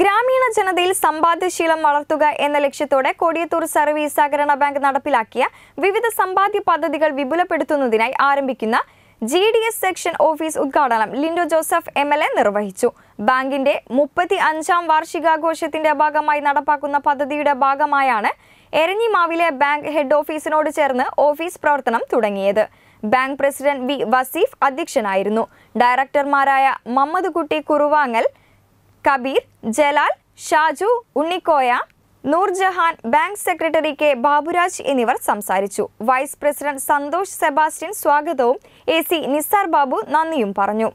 ഗ്രാമീണ ജനതയിൽ സമ്പാദ്യശീലം വളർത്തുക എന്ന ലക്ഷ്യത്തോടെ കൊടിയത്തൂർ സർവീസ് സഹകരണ ബാങ്ക് നടപ്പിലാക്കിയ വിവിധ സമ്പാദ്യ പദ്ധതികൾ വിപുലപ്പെടുത്തുന്നതിനായി ആരംഭിക്കുന്ന G D S section office ഉദ്ഘാടനം Lindo Joseph M L A നിർവഹിച്ചു ബാങ്കിന്റെ മുപ്പത്തി അഞ്ചാം വാർഷികാഘോഷത്തിന്റെ ഭാഗമായി നടപ്പാക്കുന്ന പദ്ധതിയുടെ ഭാഗമായാണ് എരഞ്ഞിമാവിലെ ബാങ്ക് ഹെഡ് ഓഫീസിനോട് ചേർന്ന് ഓഫീസ് പ്രവർത്തനം തുടങ്ങിയത് ബാങ്ക് പ്രസിഡന്റ് വി വസീഫ് അധ്യക്ഷനായിരുന്നു ഡയറക്ടർമാരായ Mammad Kutty Kuruvangal Kabeer Jalal Shaju Unnikoya Noorjahan bank secretary K Baburaj എന്നിവർ സംസാരിച്ചു വൈസ് പ്രസിഡന്റ് സന്തോഷ് സെബാസ്റ്റ്യൻ സ്വാഗതവും എ സി നിസാർ ബാബു നന്ദിയും പറഞ്ഞു